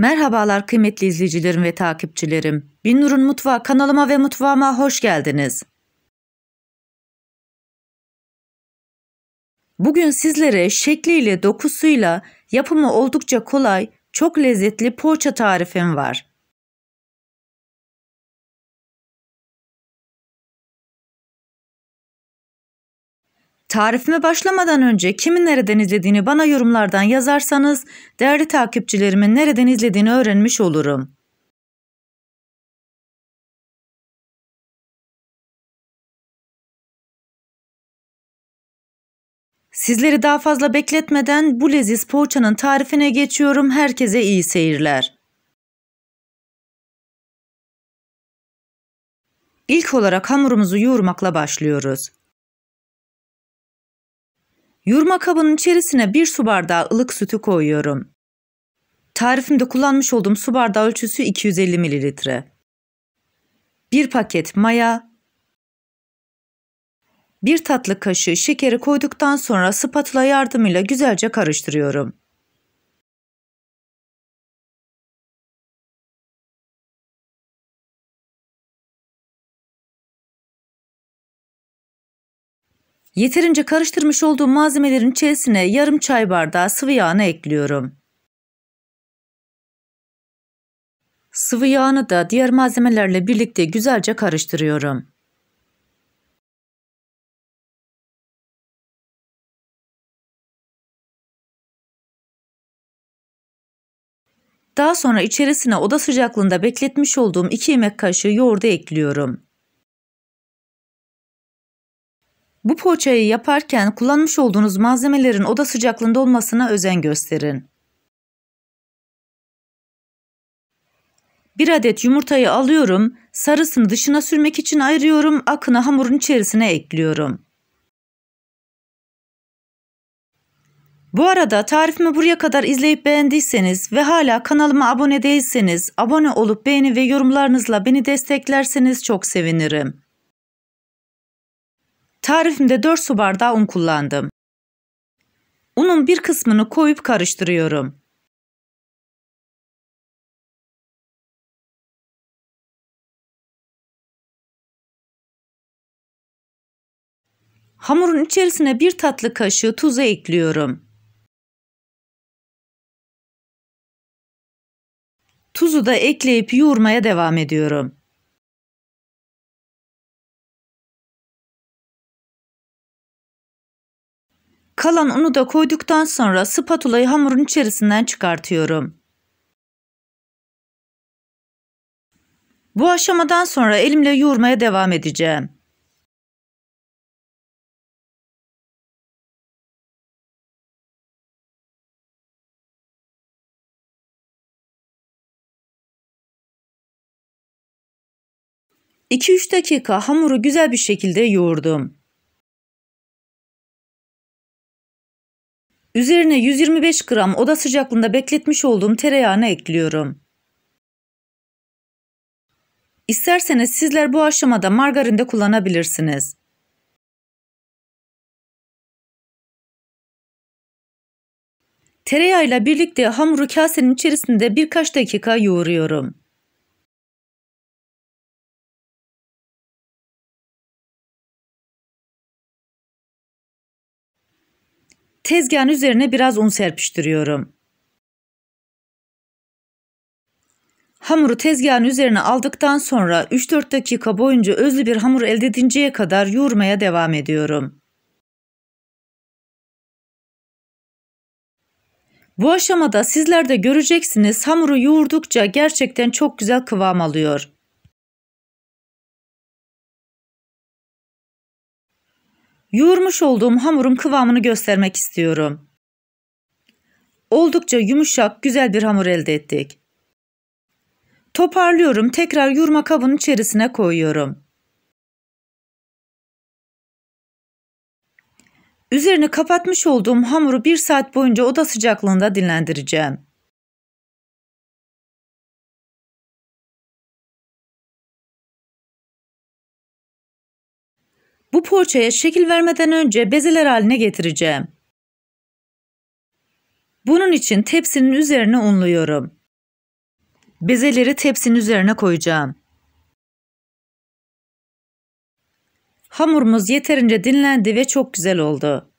Merhabalar kıymetli izleyicilerim ve takipçilerim. Binur'un Mutfağı kanalıma ve mutfağıma hoş geldiniz. Bugün sizlere şekliyle, dokusuyla yapımı oldukça kolay, çok lezzetli poğaça tarifim var. Tarifime başlamadan önce kimin nereden izlediğini bana yorumlardan yazarsanız değerli takipçilerimin nereden izlediğini öğrenmiş olurum. Sizleri daha fazla bekletmeden bu leziz poğaçanın tarifine geçiyorum. Herkese iyi seyirler. İlk olarak hamurumuzu yoğurmakla başlıyoruz. Yurma kabının içerisine bir su bardağı ılık sütü koyuyorum. Tarifimde kullanmış olduğum su bardağı ölçüsü 250 ml. Bir paket maya, bir tatlı kaşığı şekeri koyduktan sonra spatula yardımıyla güzelce karıştırıyorum. Yeterince karıştırmış olduğum malzemelerin içerisine yarım çay bardağı sıvı yağını ekliyorum. Sıvı yağını da diğer malzemelerle birlikte güzelce karıştırıyorum. Daha sonra içerisine oda sıcaklığında bekletmiş olduğum 2 yemek kaşığı yoğurdu ekliyorum. Bu poğaçayı yaparken kullanmış olduğunuz malzemelerin oda sıcaklığında olmasına özen gösterin. 1 adet yumurtayı alıyorum, sarısını dışına sürmek için ayırıyorum, akını hamurun içerisine ekliyorum. Bu arada tarifimi buraya kadar izleyip beğendiyseniz ve hala kanalıma abone değilseniz abone olup beğeni ve yorumlarınızla beni desteklerseniz çok sevinirim. Tarifimde 4 su bardağı un kullandım. Unun bir kısmını koyup karıştırıyorum. Hamurun içerisine bir tatlı kaşığı tuzu ekliyorum. Tuzu da ekleyip yoğurmaya devam ediyorum. Kalan unu da koyduktan sonra spatulayı hamurun içerisinden çıkartıyorum. Bu aşamadan sonra elimle yoğurmaya devam edeceğim. İki üç dakika hamuru güzel bir şekilde yoğurdum. Üzerine 125 gram oda sıcaklığında bekletmiş olduğum tereyağını ekliyorum. İsterseniz sizler bu aşamada margarin de kullanabilirsiniz. Tereyağıyla birlikte hamuru kasenin içerisinde birkaç dakika yoğuruyorum. Tezgahın üzerine biraz un serpiştiriyorum. Hamuru tezgahın üzerine aldıktan sonra 3-4 dakika boyunca özlü bir hamur elde edinceye kadar yoğurmaya devam ediyorum. Bu aşamada sizler de göreceksiniz hamuru yoğurdukça gerçekten çok güzel kıvam alıyor. Yoğurmuş olduğum hamurun kıvamını göstermek istiyorum. Oldukça yumuşak güzel bir hamur elde ettik. Toparlıyorum tekrar yoğurma kabının içerisine koyuyorum. Üzerini kapatmış olduğum hamuru bir saat boyunca oda sıcaklığında dinlendireceğim. Bu poğaçaya şekil vermeden önce bezeler haline getireceğim. Bunun için tepsinin üzerine unluyorum. Bezeleri tepsinin üzerine koyacağım. Hamurumuz yeterince dinlendi ve çok güzel oldu.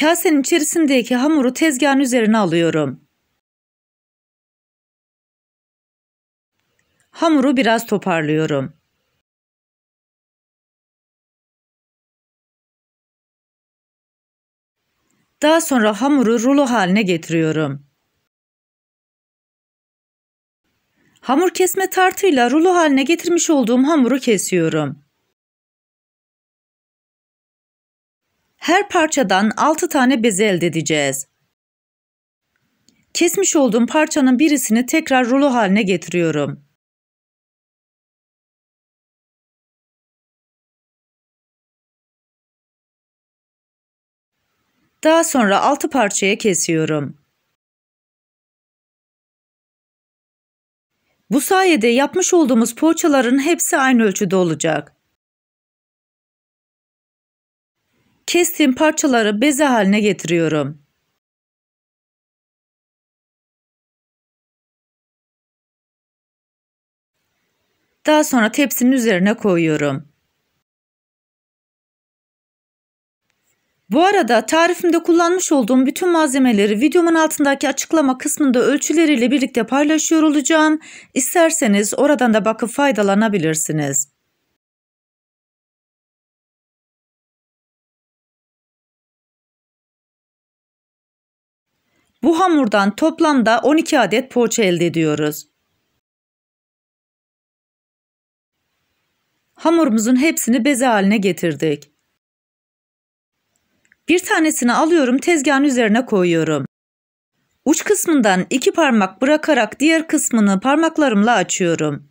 Kasenin içerisindeki hamuru tezgahın üzerine alıyorum. Hamuru biraz toparlıyorum. Daha sonra hamuru rulo haline getiriyorum. Hamur kesme tartıyla rulo haline getirmiş olduğum hamuru kesiyorum. Her parçadan 6 tane beze elde edeceğiz. Kesmiş olduğum parçanın birisini tekrar rulo haline getiriyorum. Daha sonra altı parçaya kesiyorum. Bu sayede yapmış olduğumuz poğaçaların hepsi aynı ölçüde olacak. Kestiğim parçaları beze haline getiriyorum. Daha sonra tepsinin üzerine koyuyorum. Bu arada tarifimde kullanmış olduğum bütün malzemeleri videomun altındaki açıklama kısmında ölçüleriyle birlikte paylaşıyor olacağım. İsterseniz oradan da bakıp faydalanabilirsiniz. Bu hamurdan toplamda 12 adet poğaça elde ediyoruz. Hamurumuzun hepsini beze haline getirdik. Bir tanesini alıyorum tezgahın üzerine koyuyorum. Uç kısmından iki parmak bırakarak diğer kısmını parmaklarımla açıyorum.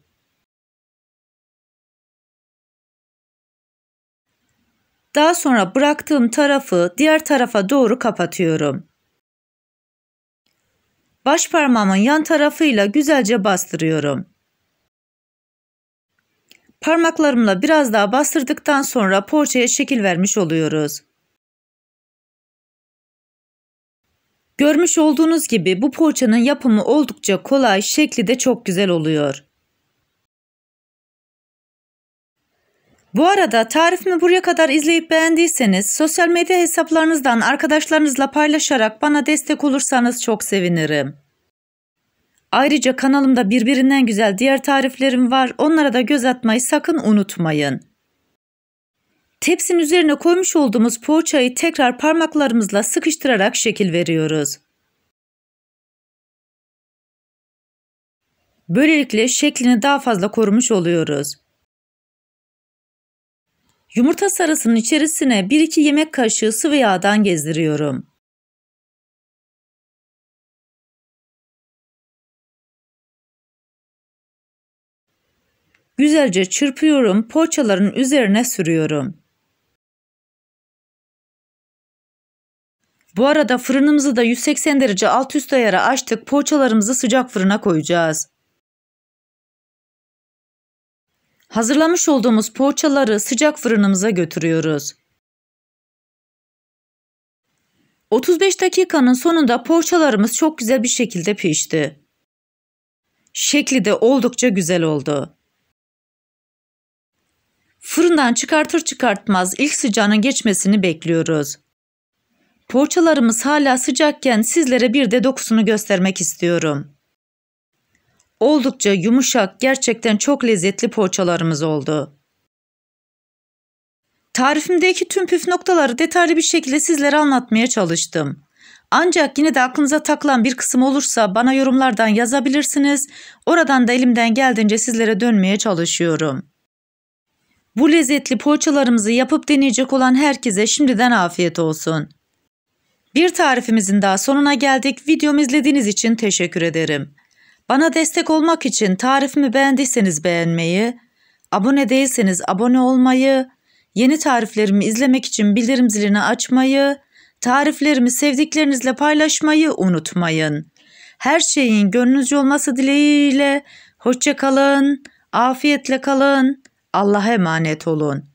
Daha sonra bıraktığım tarafı diğer tarafa doğru kapatıyorum. Baş parmağımın yan tarafıyla güzelce bastırıyorum. Parmaklarımla biraz daha bastırdıktan sonra poğaçaya şekil vermiş oluyoruz. Görmüş olduğunuz gibi bu poğaçanın yapımı oldukça kolay, şekli de çok güzel oluyor. Bu arada tarifimi buraya kadar izleyip beğendiyseniz sosyal medya hesaplarınızdan arkadaşlarınızla paylaşarak bana destek olursanız çok sevinirim. Ayrıca kanalımda birbirinden güzel diğer tariflerim var. Onlara da göz atmayı sakın unutmayın. Tepsinin üzerine koymuş olduğumuz poğaçayı tekrar parmaklarımızla sıkıştırarak şekil veriyoruz. Böylelikle şeklini daha fazla korumuş oluyoruz. Yumurta sarısının içerisine 1-2 yemek kaşığı sıvı yağdan gezdiriyorum. Güzelce çırpıyorum, poğaçaların üzerine sürüyorum. Bu arada fırınımızı da 180 derece alt üst ayara açtık. Poğaçalarımızı sıcak fırına koyacağız. Hazırlamış olduğumuz poğaçaları sıcak fırınımıza götürüyoruz. 35 dakikanın sonunda poğaçalarımız çok güzel bir şekilde pişti. Şekli de oldukça güzel oldu. Fırından çıkartır çıkartmaz ilk sıcağının geçmesini bekliyoruz. Poğaçalarımız hala sıcakken sizlere bir de dokusunu göstermek istiyorum. Oldukça yumuşak, gerçekten çok lezzetli poğaçalarımız oldu. Tarifimdeki tüm püf noktaları detaylı bir şekilde sizlere anlatmaya çalıştım. Ancak yine de aklınıza takılan bir kısım olursa bana yorumlardan yazabilirsiniz. Oradan da elimden geldiğince sizlere dönmeye çalışıyorum. Bu lezzetli poğaçalarımızı yapıp deneyecek olan herkese şimdiden afiyet olsun. Bir tarifimizin daha sonuna geldik. Videomu izlediğiniz için teşekkür ederim. Bana destek olmak için tarifimi beğendiyseniz beğenmeyi, abone değilseniz abone olmayı, yeni tariflerimi izlemek için bildirim zilini açmayı, tariflerimi sevdiklerinizle paylaşmayı unutmayın. Her şeyin gönlünüzce olması dileğiyle hoşçakalın, afiyetle kalın, Allah'a emanet olun.